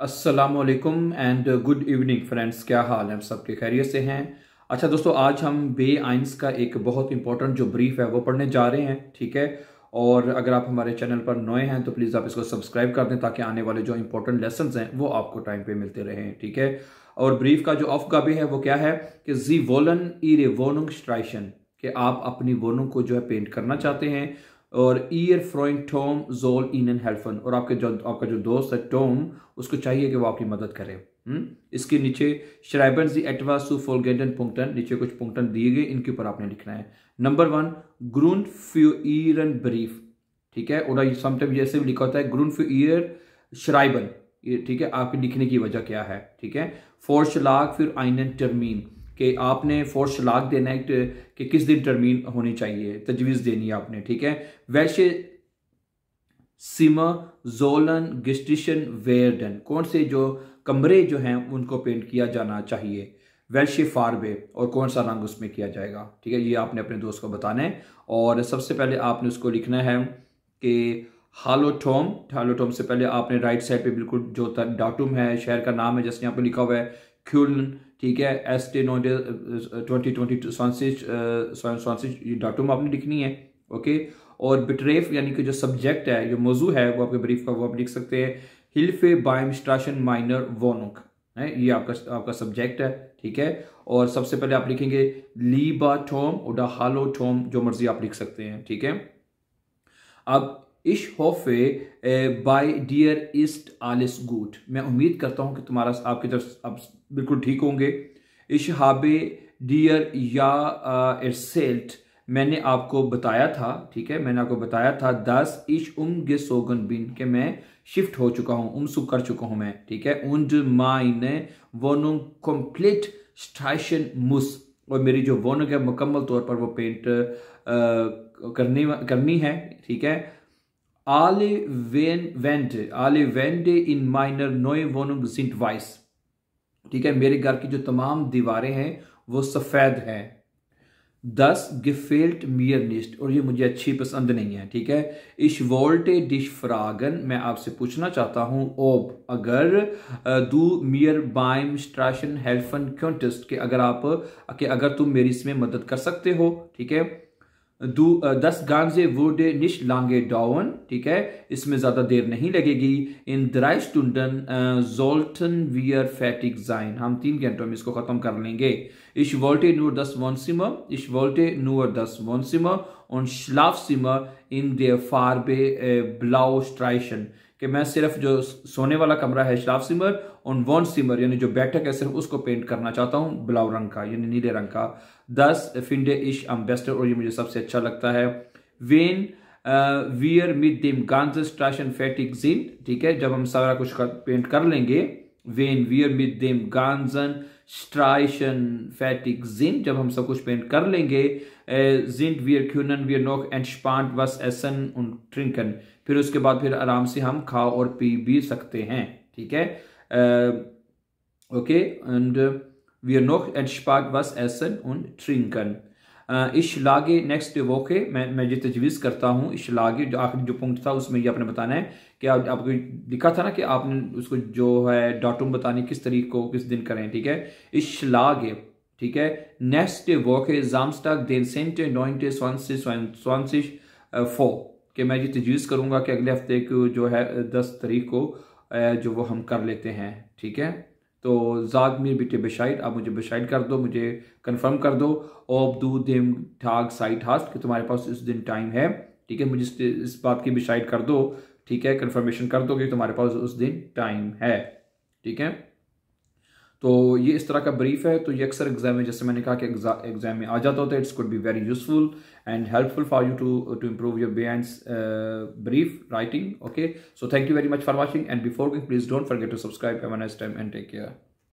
असलकम and good evening friends क्या हाल है हम सबके खैरियत से हैं अच्छा दोस्तों आज हम बे आइंस का एक बहुत इंपॉर्टेंट जो ब्रीफ है वो पढ़ने जा रहे हैं ठीक है और अगर आप हमारे चैनल पर नए हैं तो प्लीज़ आप इसको सब्सक्राइब कर दें ताकि आने वाले जो इंपॉर्टेंट लेसन हैं वो आपको टाइम पे मिलते रहें ठीक है और ब्रीफ का जो ऑफ का भी है वो क्या है कि जी वोलन ई रे वोनंग स्ट्राइशन कि आप अपनी वोनों को जो है पेंट करना चाहते हैं और ईयर फ्रोइंग टोम जोल इन हेल्फन और आपके जो आपका जो दोस्त है टोम उसको चाहिए कि वो आपकी मदद करे हम्म? इसके नीचे श्राइबन जी एटवा सू फोलगेडन पुंगटन नीचे कुछ पुंगटन दिए गए इनके ऊपर आपने लिखना है नंबर वन ग्रून फ्यू एंड ब्रीफ ठीक है और समटाइम जैसे भी लिखा होता है ग्रून फ्यू ईयर श्राइबन ठीक है आपके लिखने की वजह क्या है ठीक है फोर्श लाख फिर आइनन टर्मीन कि आपने फोर्स लाख देना है कि किस दिन टर्मीन होनी चाहिए तजवीज़ देनी है आपने ठीक है वैसे सीमा जोलन गिस्टिशन वेयरडन कौन से जो कमरे जो हैं उनको पेंट किया जाना चाहिए वैश्य फारवे और कौन सा रंग उसमें किया जाएगा ठीक है ये आपने अपने दोस्त को बताना है और सबसे पहले आपने उसको लिखना है कि हालोटोम हालोटोम से पहले आपने राइट साइड पे बिल्कुल जो डाटूम है शहर का नाम है जैसे यहाँ पे लिखा हुआ है क्यूलन ठीक है एस टे नो डे ट्वेंटी ट्वेंटी स्वांसिज स्वांसिज ये डाटम आपने लिखनी है ओके और बिटरेफ यानी कि जो सब्जेक्ट है जो मौजू है वो आपके ब्रीफ का वो आप लिख सकते हैं हिल्फे बाइम स्टाशन माइनर वोनुक है ये आपका आपका सब्जेक्ट है ठीक है और सबसे पहले आप लिखेंगे लीबा टोम और हालो टोम जो मर्जी आप लिख सकते हैं ठीक है अब इश होफे बाय डियर ईस्ट आलिस गुड मैं उम्मीद करता हूँ कि तुम्हारा आपकी तरफ अब बिल्कुल ठीक होंगे इश हाबे डियर या इरसेल्ट मैंने आपको बताया था ठीक है मैंने आपको बताया था दस इश उम गे सोगन बिन के मैं शिफ्ट हो चुका हूँ उमसु कर चुका हूँ मैं ठीक है उंड माइन वोनुंग कम्प्लीट स्टाइशन मुस और मेरी जो वोनुंग है मुकम्मल तौर पर वो पेंट आ, करनी करनी है ठीक है alle Wände, alle Wände in meiner neuen Wohnung sind weiß. ठीक है मेरे घर की जो तमाम दीवारें हैं वो सफेद हैं दस गिफेल्ट मियर निस्ट और ये मुझे अच्छी पसंद नहीं है ठीक है इश वोल्टे डिश फ्रागन मैं आपसे पूछना चाहता हूं ओब अगर दू मियर बाइम स्ट्राशन हेल्फन क्यों टेस्ट के अगर आप के अगर तुम मेरी इसमें मदद कर सकते हो ठीक है दस गांजे वुडे निश लांगे डाउन ठीक है इसमें ज्यादा देर नहीं लगेगी इन द्राई स्टूडन जोल्टन वियर फैटिक जाइन हम तीन घंटों में इसको खत्म कर लेंगे इश वोल्टे नूर दस वॉन्सिमर इश वोल्टे नूर दस वॉन्सिमर और श्लाफ सिमर इन देयर फारबे ब्लाउ स्ट्राइशन कि मैं सिर्फ जो सोने वाला कमरा है शराफ सिमर और वॉन सिमर यानी जो बैठक है सिर्फ उसको पेंट करना चाहता हूँ ब्लाउ रंग का यानी नीले रंग का दस फिंडे इश अम्बेस्टर और ये मुझे सबसे अच्छा लगता है वेन वियर मिड दिम गांजस एंड फैटिक जिन ठीक है जब हम सारा कुछ कर, पेंट कर लेंगे वेन वियर मिड दिम गांजन स्ट्राइशन फैटिक जिंट जब हम सब कुछ पेंट कर लेंगे जिंट वियर क्यूनन वियर नोक एंड स्पांट वस एसन ट्रिंकन फिर उसके बाद फिर आराम से हम खा और पी भी सकते हैं ठीक है ओके एंड वियर नोक एंड स्पांट वस एसन उन ट्रिंकन इशलागे नेक्स्ट वो के मैं मैं ये तजवीज़ करता हूँ इशलागे जो आखिरी जो पॉइंट था उसमें ये आपने बताना है कि आप, आपको लिखा था ना कि आपने उसको जो है डाटम um बतानी किस तरीक को किस दिन करें ठीक है इशलागे ठीक है नेक्स्ट वो के जामस्टाक देन सेंटे नोइंटे स्वानसिस फो कि मैं ये तजवीज़ करूँगा कि अगले हफ्ते को जो है दस तरीक को जो वो हम कर लेते हैं ठीक है तो मीर बिटे बेशाइट आप मुझे बेशाइट कर दो मुझे कंफर्म कर दो ओब दू दिम ठाक साइट हास्ट कि तुम्हारे पास इस दिन टाइम है ठीक है मुझे इस बात की बेशाइट कर दो ठीक है कंफर्मेशन कर दो कि तुम्हारे पास उस दिन टाइम है ठीक है तो ये इस तरह का ब्रीफ है तो ये अक्सर एग्जाम में जैसे मैंने कहा कि एग्जाम में आ जाता होता है it's could be very useful and helpful for you to to improve your बियड brief writing okay so thank you very much for watching and before please don't forget to subscribe एम एन time and take care